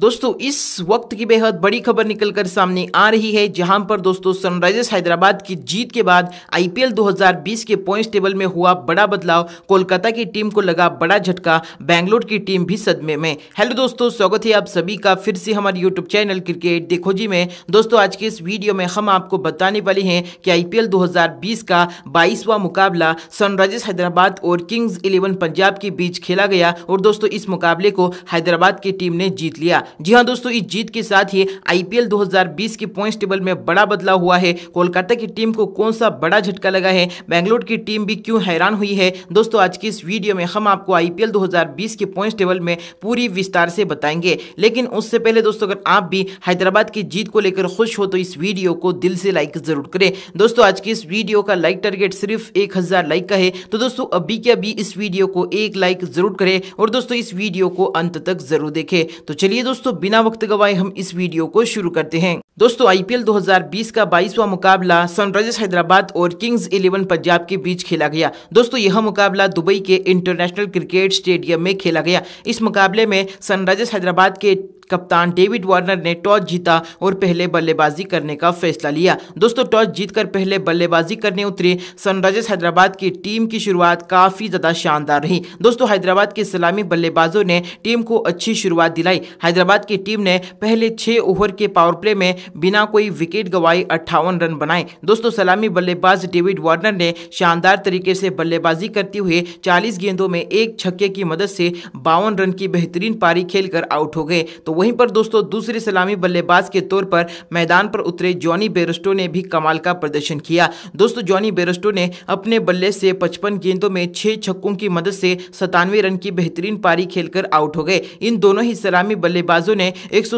दोस्तों इस वक्त की बेहद बड़ी खबर निकलकर सामने आ रही है जहां पर दोस्तों सनराइजर्स हैदराबाद की जीत के बाद आईपीएल 2020 के पॉइंट्स टेबल में हुआ बड़ा बदलाव कोलकाता की टीम को लगा बड़ा झटका बैंगलोर की टीम भी सदमे में हेलो दोस्तों स्वागत है आप सभी का फिर से हमारे यूट्यूब चैनल क्रिकेट देखो जी में दोस्तों आज के इस वीडियो में हम आपको बताने वाले हैं कि आई पी का बाईसवा मुकाबला सनराइजर्स हैदराबाद और किंग्स इलेवन पंजाब के बीच खेला गया और दोस्तों इस मुकाबले को हैदराबाद की टीम ने जीत लिया क्या जी हाँ दोस्तों इस जीत के साथ ही आईपीएल 2020 के पॉइंट्स टेबल में बड़ा बदलाव हुआ है कोलकाता की टीम को कौन सा बड़ा झटका लगा है बेंगलोर की टीम भी क्यों हैरान हुई है दोस्तों आज की इस वीडियो में हम आपको आईपीएल 2020 के पॉइंट्स टेबल में पूरी विस्तार से बताएंगे लेकिन उससे पहले दोस्तों अगर आप भी हैदराबाद की जीत को लेकर खुश हो तो इस वीडियो को दिल से लाइक जरूर करें दोस्तों आज की इस वीडियो का लाइक टारगेट सिर्फ एक लाइक का है तो दोस्तों अभी के अभी इस वीडियो को एक लाइक जरूर करें और दोस्तों इस वीडियो को अंत तक जरूर देखें तो चलिए दोस्तों बिना वक्त गवाए हम इस वीडियो को शुरू करते हैं दोस्तों आईपीएल 2020 का बाईसवा मुकाबला सनराइजर्स हैदराबाद और किंग्स इलेवन पंजाब के बीच खेला गया दोस्तों यह मुकाबला दुबई के इंटरनेशनल क्रिकेट स्टेडियम में खेला गया इस मुकाबले में सनराइजर्स हैदराबाद के कप्तान डेविड वार्नर ने टॉस जीता और पहले बल्लेबाजी करने का फैसला लिया दोस्तों टॉस जीतकर पहले बल्लेबाजी करने उतरे सनराइजर्स हैदराबाद की टीम की शुरुआत काफ़ी ज़्यादा शानदार रही दोस्तों हैदराबाद के सलामी बल्लेबाजों ने टीम को अच्छी शुरुआत दिलाई हैदराबाद की टीम ने पहले छह ओवर के पावर प्ले में बिना कोई विकेट गवाई अट्ठावन रन बनाए दोस्तों सलामी बल्लेबाज डेविड वार्नर ने शानदार तरीके से बल्लेबाजी करते हुए चालीस गेंदों में एक छक्के की मदद से बावन रन की बेहतरीन पारी खेलकर आउट हो गए तो तो वहीं पर दोस्तों दूसरे सलामी बल्लेबाज के तौर पर मैदान पर उतरे जॉनी बेरस्टो ने भी कमाल का प्रदर्शन किया दोस्तों जॉनी बेरस्टो ने अपने बल्ले से पचपन गेंदों में छह छक्कों की मदद से सतानवे रन की बेहतरीन पारी खेलकर आउट हो गए इन दोनों ही सलामी बल्लेबाजों ने एक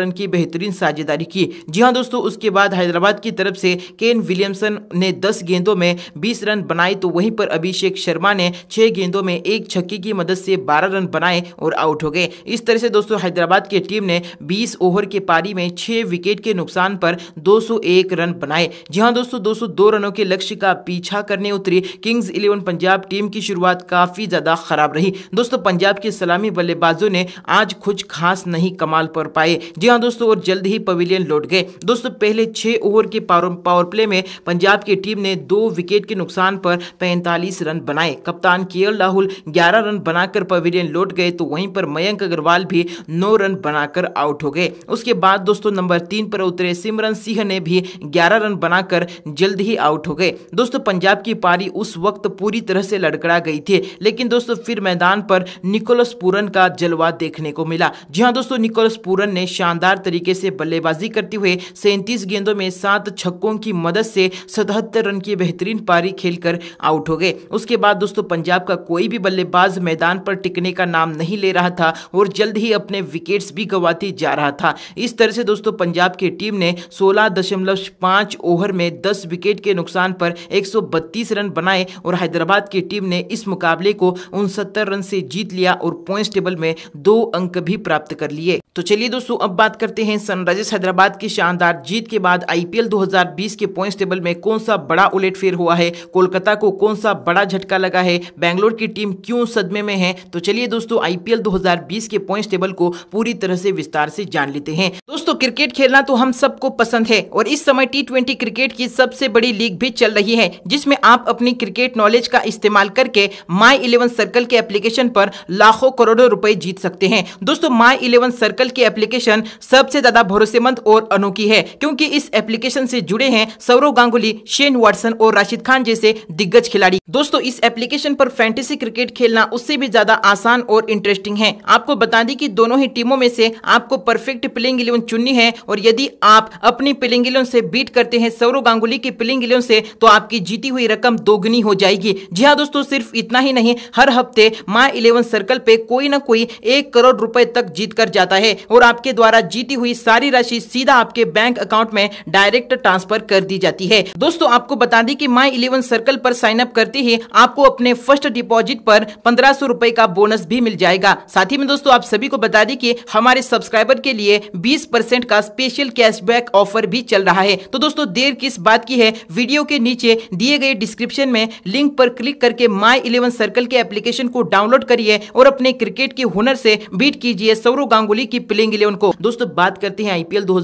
रन की बेहतरीन साझेदारी की जी हाँ दोस्तों उसके बाद हैदराबाद की तरफ से केन विलियमसन ने दस गेंदों में बीस रन बनाए तो वहीं पर अभिषेक शर्मा ने छह गेंदों में एक छक्के की मदद से बारह रन बनाए और आउट हो गए इस तरह से दोस्तों हैदराबाद के की टीम ने 20 ओवर के पारी में 6 विकेट के नुकसान पर 201 रन बनाए जी हाँ दोस्तों 202 रनों के लक्ष्य का पीछा करने उतरी किंग्स इलेवन पंजाब टीम की शुरुआत काफ़ी ज़्यादा खराब रही दोस्तों पंजाब के सलामी बल्लेबाजों ने आज कुछ खास नहीं कमाल पर पाए जी हाँ दोस्तों और जल्द ही पवेलियन लौट गए दोस्तों पहले छह ओवर के पावर प्ले में पंजाब की टीम ने दो विकेट के नुकसान पर पैंतालीस रन बनाए कप्तान के राहुल ग्यारह रन बनाकर पवेलियन लौट गए तो वहीं पर मयंक अग्रवाल भी नौ रन बनाकर आउट हो गए उसके बाद दोस्तों नंबर तीन पर उतरे सिमरन सिंह ने भी ग्यारह रन बनाकर जल्द ही आउट हो गए दोस्तों पंजाब की पारी उस वक्त पूरी तरह से लड़कड़ा गई थी लेकिन दोस्तों फिर मैदान पर निकोलस पूरन का जलवा देखने को मिला जी हाँ दोस्तों निकोलस पूरन ने शानदार तरीके से बल्लेबाजी करते हुए सैंतीस गेंदों में सात छक्कों की मदद से सतहत्तर रन की बेहतरीन पारी खेलकर आउट हो गए उसके बाद दोस्तों पंजाब का कोई भी बल्लेबाज मैदान पर टिकने का नाम नहीं ले रहा था और जल्द ही अपने विकेट्स दिलचस्पी गंवाती जा रहा था इस तरह से दोस्तों पंजाब की टीम ने सोलह दशमलव ओवर में दस विकेट के नुकसान पर 132 रन बनाए और हैदराबाद की टीम ने इस मुकाबले को उनसत्तर रन से जीत लिया और पॉइंट टेबल में दो अंक भी प्राप्त कर लिए तो चलिए दोस्तों अब बात करते हैं सनराइजर्स हैदराबाद की शानदार जीत के बाद आईपीएल 2020 के पॉइंट्स टेबल में कौन सा बड़ा उलटफेर हुआ है कोलकाता को कौन सा बड़ा झटका लगा है बैंगलोर की टीम क्यों सदमे में है तो चलिए दोस्तों आईपीएल 2020 के पॉइंट्स टेबल को पूरी तरह तरह से विस्तार से जान लेते हैं दोस्तों क्रिकेट खेलना तो हम सबको पसंद है और इस समय टी ट्वेंटी क्रिकेट की सबसे बड़ी लीग भी चल रही है जिसमें आप अपनी क्रिकेट नॉलेज का इस्तेमाल करके माई इलेवन सर्कल के एप्लीकेशन पर लाखों करोड़ों रुपए जीत सकते हैं दोस्तों माई इलेवन सर्कल की एप्लीकेशन सबसे ज्यादा भरोसेमंद और अनोखी है क्योंकि इस एप्लीकेशन से जुड़े हैं सौरव गांगुली शेन वाटसन और राशिद खान जैसे दिग्गज खिलाड़ी दोस्तों इस एप्लीकेशन पर फैंटेसी क्रिकेट खेलना उससे भी ज्यादा आसान और इंटरेस्टिंग है आपको बता दें कि दोनों ही टीमों में से आपको परफेक्ट प्लेइंग इलेवन चुननी है और यदि आप अपनी प्लेइंग इलेवन से बीट करते हैं सौरव गांगुली की प्लेइंग इलेवन से तो आपकी जीती हुई रकम दोगुनी हो जाएगी जी हाँ दोस्तों सिर्फ इतना ही नहीं हर हफ्ते माँ इलेवन सर्कल पे कोई ना कोई एक करोड़ रुपए तक जीत कर जाता है और आपके द्वारा जीती हुई सारी राशि सीधा आपके बैंक अकाउंट में डायरेक्ट ट्रांसफर कर दी जाती है दोस्तों आपको बता दें कि माई इलेवन सर्कल पर साइन अप करते ही आपको अपने फर्स्ट डिपॉजिट पर पंद्रह सौ का बोनस भी मिल जाएगा साथ ही में दोस्तों आप सभी को बता दें कि हमारे हमारे सब्सक्राइबर के लिए 20 परसेंट का स्पेशल कैशबैक ऑफर भी चल रहा है तो दोस्तों देर किस बात की है वीडियो के नीचे दिए गए डिस्क्रिप्शन में लिंक पर क्लिक करके माई इलेवन सर्कल के एप्लीकेशन को डाउनलोड करिए और अपने क्रिकेट के हुनर से बीट कीजिए सौरव गांगुली की प्लेइंग इलेवन को दोस्तों बात करते हैं आईपीएल दो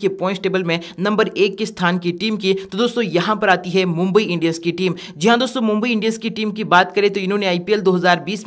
के पॉइंट टेबल में नंबर एक के स्थान की टीम की तो दोस्तों यहाँ पर आती है मुंबई इंडियंस की टीम जी हाँ दोस्तों मुंबई इंडियंस की टीम की बात करें तो इन्होंने आईपीएल दो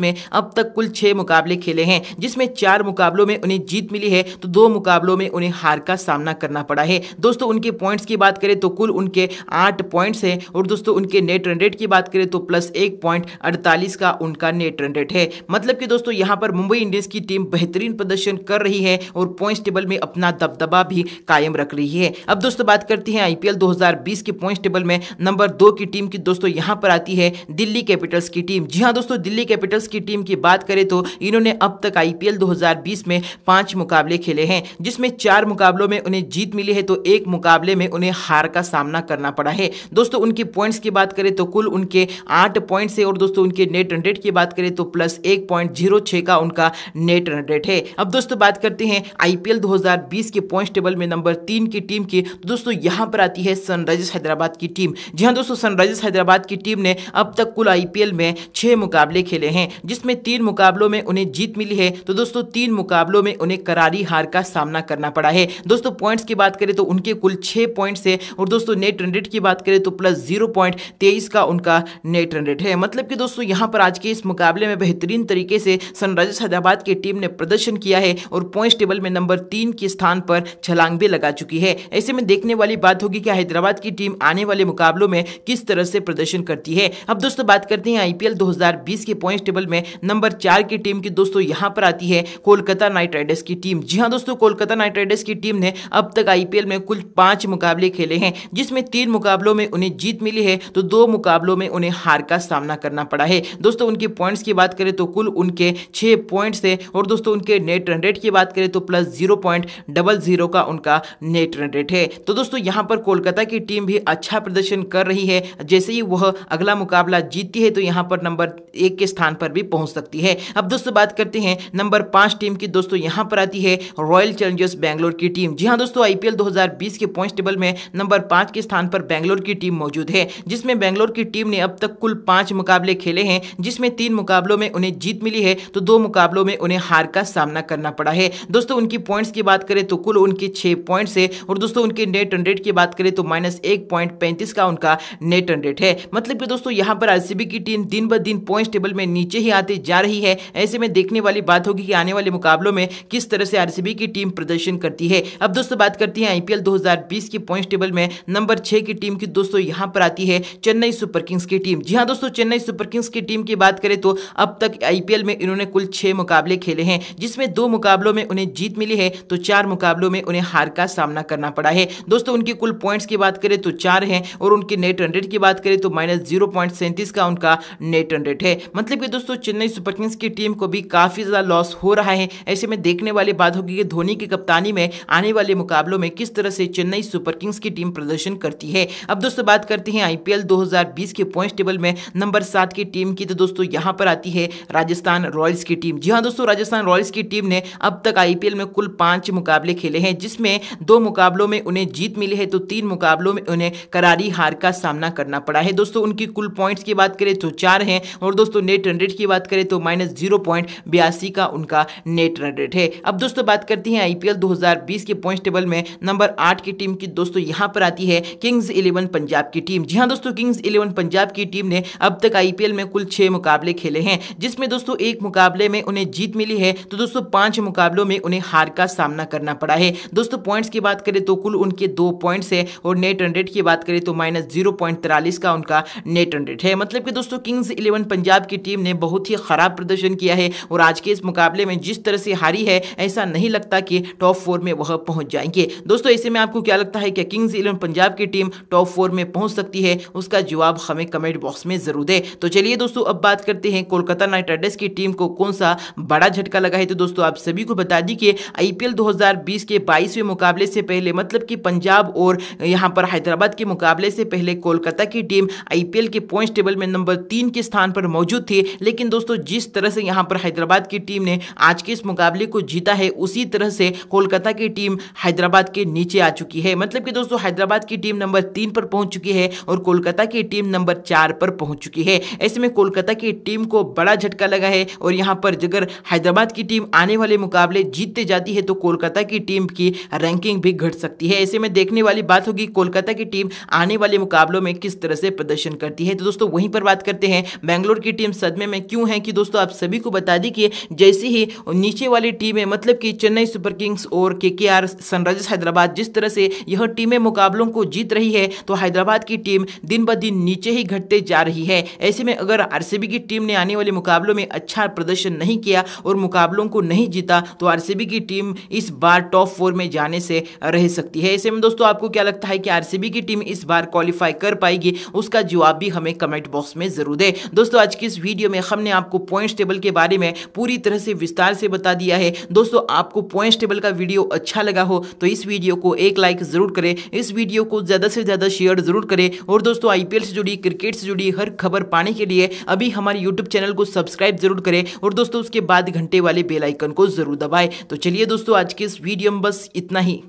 में अब तक कुल छह मुकाबले खेले हैं जिसमें चार मुकाबलों में उन्हें जीत मिली है तो दो मुकाबलों में उन्हें हार का सामना करना पड़ा है दोस्तों उनके पॉइंट्स की बात करें तो कुल उनके आठ पॉइंट्स हैं और दोस्तों उनके नेट रन रेट की बात करें तो प्लस एक पॉइंट अड़तालीस का उनका नेट रन रेट है मतलब कि दोस्तों यहाँ पर मुंबई इंडियंस की टीम बेहतरीन प्रदर्शन कर रही है और पॉइंट्स टेबल में अपना दबदबा भी कायम रख रही है अब दोस्तों बात करते हैं आईपीएल 2020 के पॉइंट्स टेबल में नंबर दो की टीम की दोस्तों यहाँ पर आती है दिल्ली कैपिटल्स की टीम जी हाँ दोस्तों दिल्ली कैपिटल्स की टीम की बात करें तो इन्होंने अब तक आईपीएल 2020 में पांच मुकाबले खेले हैं जिसमें चार मुकाबलों में उन्हें जीत मिली है तो एक मुकाबले में उन्हें हार का सामना करना पड़ा है दोस्तों उनके पॉइंट्स की बात करें तो कुल उनके आठ पॉइंट्स है और दोस्तों उनके नेट रन की बात करें तो प्लस एक पॉइंट जीरो छः का उनका नेट रन है अब दोस्तों बात करते हैं आईपीएल 2020 के पॉइंट टेबल में नंबर तीन की टीम की तो दोस्तों यहां पर आती है सनराइजर्स हैदराबाद की टीम जी हाँ दोस्तों सनराइजर्स हैदराबाद की टीम ने अब तक कुल आईपीएल में छह मुकाबले खेले हैं जिसमें तीन मुकाबलों में उन्हें जीत मिली है तो दोस्तों तीन मुकाबलों में में उन्हें करारी हार का सामना करना पड़ा है दोस्तों पॉइंट्स की बात करें तो उनके कुल छह पॉइंट्स है और दोस्तों नेट रन की बात करें तो प्लस जीरो पॉइंट तेईस का उनका नेट रन है मतलब कि दोस्तों यहां पर आज के इस मुकाबले में बेहतरीन तरीके से सनराइजर्स हैदराबाद की टीम ने प्रदर्शन किया है और पॉइंट्स टेबल में नंबर तीन के स्थान पर छलांग भी लगा चुकी है ऐसे में देखने वाली बात होगी कि हैदराबाद की टीम आने वाले मुकाबलों में किस तरह से प्रदर्शन करती है अब दोस्तों बात करते हैं आईपीएल 2020 के पॉइंट टेबल में नंबर चार की टीम की दोस्तों यहाँ पर आती है कोलकाता नाइट राइडर्स की टीम जी हाँ दोस्तों कोलकाता नाइट राइडर्स की टीम ने अब तक आईपीएल में कुल पांच मुकाबले खेले हैं जिसमें तीन मुकाबलों में उन्हें जीत मिली है तो दो मुकाबलों में उन्हें हार का सामना करना पड़ा है दोस्तों उनके पॉइंट्स की बात करें तो कुल उनके छह पॉइंट्स है और दोस्तों उनके नेट रन रेट की बात करें तो plus zero point double zero का उनका नेट रन रेट है तो दोस्तों यहाँ पर कोलकाता की टीम भी अच्छा प्रदर्शन कर रही है जैसे ही वह अगला मुकाबला जीतती है तो यहाँ पर नंबर एक के स्थान पर भी पहुंच सकती है अब दोस्तों बात करते हैं नंबर पांच टीम की दोस्तों यहाँ यहां पर आती है रॉयल चैलेंजर्स बैंगलोर की टीम जी हाँ दोस्तों आईपीएल 2020 के पॉइंट टेबल में नंबर पांच के स्थान पर बैंगलोर की टीम मौजूद है जिसमें बैंगलोर की टीम ने अब तक कुल पांच मुकाबले खेले हैं जिसमें तीन मुकाबलों में उन्हें जीत मिली है तो दो मुकाबलों में उन्हें हार का सामना करना पड़ा है दोस्तों उनकी पॉइंट्स की बात करें तो कुल उनके छह पॉइंट्स है और दोस्तों उनके नेट रनरेट की बात करें तो माइनस एक पॉइंट पैंतीस का उनका नेट रनरेट है मतलब कि दोस्तों यहां पर आरसीबी की टीम दिन ब दिन पॉइंट टेबल में नीचे ही आते जा रही है ऐसे में देखने वाली बात होगी कि आने वाले मुकाबलों में किस तरह से आरसीबी की टीम प्रदर्शन करती है अब दोस्तों बात करती है आईपीएल 2020 की पॉइंट टेबल में नंबर छह की टीम की दोस्तों यहां पर आती है चेन्नई सुपर किंग्स की टीम जी हाँ दोस्तों चेन्नई सुपर किंग्स की टीम की बात करें तो अब तक आईपीएल में इन्होंने कुल छह मुकाबले खेले हैं जिसमें दो मुकाबलों में उन्हें जीत मिली है तो चार मुकाबलों में उन्हें हार का सामना करना पड़ा है दोस्तों उनकी कुल पॉइंट्स की बात करें तो चार हैं और उनके नेट रन रेट की बात करें तो माइनस जीरो पॉइंट सैंतीस का उनका नेट रन रेट है मतलब कि दोस्तों चेन्नई सुपरकिंग्स की टीम को भी काफी ज्यादा लॉस हो रहा है ऐसे में देख देखने वाली बात होगी कि धोनी की कप्तानी में आने वाले मुकाबलों में किस तरह से चेन्नई सुपर किंग्स की टीम प्रदर्शन करती है अब दोस्तों बात करते हैं आईपीएल 2020 के पॉइंट टेबल में नंबर सात की टीम की तो दोस्तों यहां पर आती है राजस्थान रॉयल्स की टीम जी हाँ दोस्तों राजस्थान रॉयल्स की टीम ने अब तक आईपीएल में कुल पांच मुकाबले खेले हैं जिसमें दो मुकाबलों में उन्हें जीत मिली है तो तीन मुकाबलों में उन्हें करारी हार का सामना करना पड़ा है दोस्तों उनकी कुल पॉइंट्स की बात करें तो चार हैं और दोस्तों नेट रन रेट की बात करें तो माइनस जीरो पॉइंट बयासी का उनका नेट रन रेट है है अब दोस्तों बात करते हैं आईपीएल 2020 के पॉइंट टेबल में नंबर आठ की टीम की दोस्तों यहां पर आती है किंग्स इलेवन पंजाब की टीम जी हाँ दोस्तों किंग्स इलेवन पंजाब की टीम ने अब तक आईपीएल में कुल छह मुकाबले खेले हैं जिसमें दोस्तों एक मुकाबले में उन्हें जीत मिली है तो दोस्तों पांच मुकाबलों में उन्हें हार का सामना करना पड़ा है दोस्तों पॉइंट्स की बात करें तो कुल उनके दो पॉइंट्स है और नेट रन की बात करें तो माइनस जीरो पॉइंट तिरालीस का उनका नेट रन है मतलब कि दोस्तों किंग्स इलेवन पंजाब की टीम ने बहुत ही खराब प्रदर्शन किया है और आज के इस मुकाबले में जिस तरह से हारी है है ऐसा नहीं लगता कि टॉप फोर में वह पहुंच जाएंगे दोस्तों ऐसे में आपको क्या लगता है कि किंग्स इलेवन पंजाब की टीम टॉप फोर में पहुंच सकती है उसका जवाब हमें कमेंट बॉक्स में जरूर दे तो चलिए दोस्तों अब बात करते हैं कोलकाता नाइट राइडर्स की टीम को कौन सा बड़ा झटका लगा है तो दोस्तों आप सभी को बता दी कि आईपीएल 2020 के 22वें मुकाबले से पहले मतलब कि पंजाब और यहां पर हैदराबाद के मुकाबले से पहले कोलकाता की टीम आईपीएल के पॉइंट्स टेबल में नंबर तीन के स्थान पर मौजूद थी लेकिन दोस्तों जिस तरह से यहां पर हैदराबाद की टीम ने आज के इस मुकाबले को जीता है उसी तरह से कोलकाता की टीम हैदराबाद के नीचे आ चुकी है मतलब कि दोस्तों हैदराबाद की टीम नंबर तीन पर पहुंच चुकी है और कोलकाता की टीम नंबर चार पर पहुंच चुकी है ऐसे में कोलकाता की टीम को बड़ा झटका लगा है और यहाँ पर अगर हैदराबाद की टीम आने वाले मुकाबले जीतते जाती है तो कोलकाता की टीम की रैंकिंग भी घट सकती है ऐसे में देखने वाली बात होगी कोलकाता की टीम आने वाले मुकाबलों में किस तरह से प्रदर्शन करती है तो दोस्तों वहीं पर बात करते हैं बैंगलोर की टीम सदमे में क्यों है कि दोस्तों आप सभी को बता दी कि जैसे ही नीचे वाली टीमें मतलब कि चेन्नई सुपर किंग्स और के के आर सनराइजर्स हैदराबाद जिस तरह से यह टीमें मुकाबलों को जीत रही है तो हैदराबाद की टीम दिन ब दिन नीचे ही घटते जा रही है ऐसे में अगर आर की टीम ने आने वाले मुकाबलों में अच्छा प्रदर्शन नहीं किया और मुकाबलों को नहीं जीता तो आर की टीम इस बार टॉप फोर में जाने से रह सकती है ऐसे में दोस्तों आपको क्या लगता है कि आर की टीम इस बार क्वालिफाई कर पाएगी उसका जवाब भी हमें कमेंट बॉक्स में ज़रूर दे दोस्तों आज की इस वीडियो में हमने आपको पॉइंट्स टेबल के बारे में पूरी तरह से विस्तार से बता दिया है दोस्तों आपको पॉइंट टेबल का वीडियो अच्छा लगा हो तो इस वीडियो को एक लाइक ज़रूर करें इस वीडियो को ज़्यादा से ज़्यादा शेयर ज़रूर करें और दोस्तों आईपीएल से जुड़ी क्रिकेट से जुड़ी हर खबर पाने के लिए अभी हमारे यूट्यूब चैनल को सब्सक्राइब ज़रूर करें और दोस्तों उसके बाद घंटे वाले बेलाइकन को ज़रूर दबाए तो चलिए दोस्तों आज के इस वीडियो में बस इतना ही